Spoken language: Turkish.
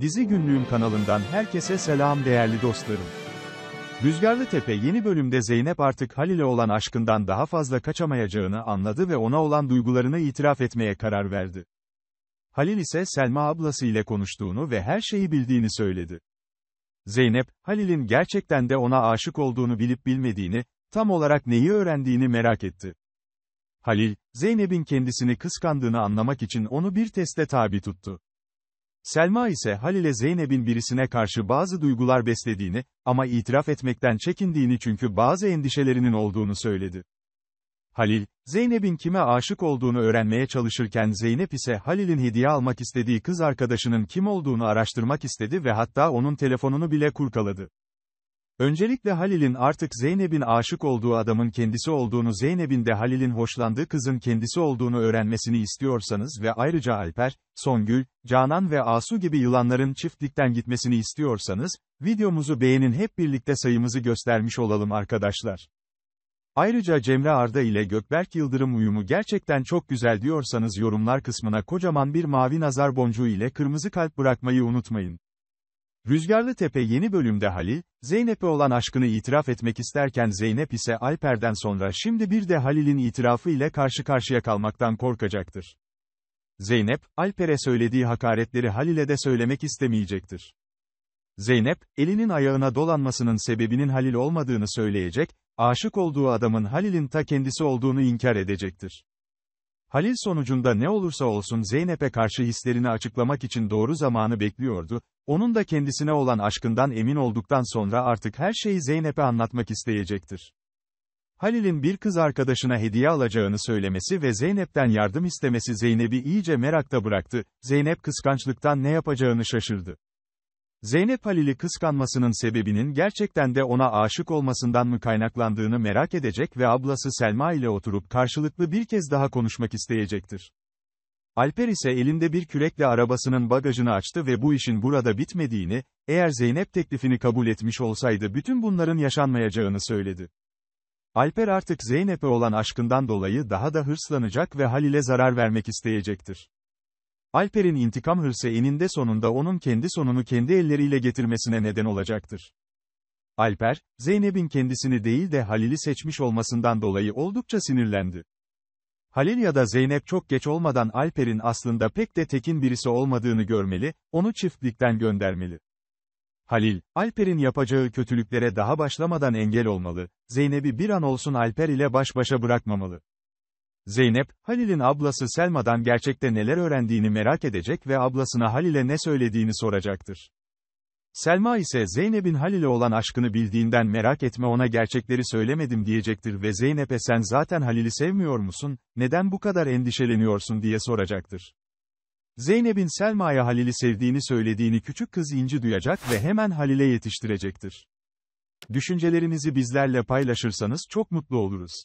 Dizi Günlüğüm kanalından herkese selam değerli dostlarım. Rüzgarlı Tepe yeni bölümde Zeynep artık Halil'e olan aşkından daha fazla kaçamayacağını anladı ve ona olan duygularını itiraf etmeye karar verdi. Halil ise Selma ablası ile konuştuğunu ve her şeyi bildiğini söyledi. Zeynep, Halil'in gerçekten de ona aşık olduğunu bilip bilmediğini, tam olarak neyi öğrendiğini merak etti. Halil, Zeynep'in kendisini kıskandığını anlamak için onu bir teste tabi tuttu. Selma ise Halil'e Zeynep'in birisine karşı bazı duygular beslediğini, ama itiraf etmekten çekindiğini çünkü bazı endişelerinin olduğunu söyledi. Halil, Zeynep'in kime aşık olduğunu öğrenmeye çalışırken Zeynep ise Halil'in hediye almak istediği kız arkadaşının kim olduğunu araştırmak istedi ve hatta onun telefonunu bile kurkaladı. Öncelikle Halil'in artık Zeynep'in aşık olduğu adamın kendisi olduğunu Zeynep'in de Halil'in hoşlandığı kızın kendisi olduğunu öğrenmesini istiyorsanız ve ayrıca Alper, Songül, Canan ve Asu gibi yılanların çiftlikten gitmesini istiyorsanız, videomuzu beğenin hep birlikte sayımızı göstermiş olalım arkadaşlar. Ayrıca Cemre Arda ile Gökberk Yıldırım uyumu gerçekten çok güzel diyorsanız yorumlar kısmına kocaman bir mavi nazar boncuğu ile kırmızı kalp bırakmayı unutmayın. Rüzgarlı Tepe yeni bölümde Halil, Zeynep'e olan aşkını itiraf etmek isterken Zeynep ise Alper'den sonra şimdi bir de Halil'in itirafı ile karşı karşıya kalmaktan korkacaktır. Zeynep, Alper'e söylediği hakaretleri Halil'e de söylemek istemeyecektir. Zeynep, elinin ayağına dolanmasının sebebinin Halil olmadığını söyleyecek, aşık olduğu adamın Halil'in ta kendisi olduğunu inkar edecektir. Halil sonucunda ne olursa olsun Zeynep'e karşı hislerini açıklamak için doğru zamanı bekliyordu, onun da kendisine olan aşkından emin olduktan sonra artık her şeyi Zeynep'e anlatmak isteyecektir. Halil'in bir kız arkadaşına hediye alacağını söylemesi ve Zeynep'ten yardım istemesi Zeynep'i iyice merakta bıraktı, Zeynep kıskançlıktan ne yapacağını şaşırdı. Zeynep Halil'i kıskanmasının sebebinin gerçekten de ona aşık olmasından mı kaynaklandığını merak edecek ve ablası Selma ile oturup karşılıklı bir kez daha konuşmak isteyecektir. Alper ise elinde bir kürekle arabasının bagajını açtı ve bu işin burada bitmediğini, eğer Zeynep teklifini kabul etmiş olsaydı bütün bunların yaşanmayacağını söyledi. Alper artık Zeynep'e olan aşkından dolayı daha da hırslanacak ve Halil'e zarar vermek isteyecektir. Alper'in intikam hırsı eninde sonunda onun kendi sonunu kendi elleriyle getirmesine neden olacaktır. Alper, Zeynep'in kendisini değil de Halil'i seçmiş olmasından dolayı oldukça sinirlendi. Halil ya da Zeynep çok geç olmadan Alper'in aslında pek de tekin birisi olmadığını görmeli, onu çiftlikten göndermeli. Halil, Alper'in yapacağı kötülüklere daha başlamadan engel olmalı, Zeynep'i bir an olsun Alper ile baş başa bırakmamalı. Zeynep, Halil'in ablası Selma'dan gerçekte neler öğrendiğini merak edecek ve ablasına Halil'e ne söylediğini soracaktır. Selma ise Zeynep'in Halil'e olan aşkını bildiğinden merak etme ona gerçekleri söylemedim diyecektir ve Zeynep'e sen zaten Halil'i sevmiyor musun, neden bu kadar endişeleniyorsun diye soracaktır. Zeynep'in Selma'ya Halil'i sevdiğini söylediğini küçük kız İnci duyacak ve hemen Halil'e yetiştirecektir. Düşüncelerinizi bizlerle paylaşırsanız çok mutlu oluruz.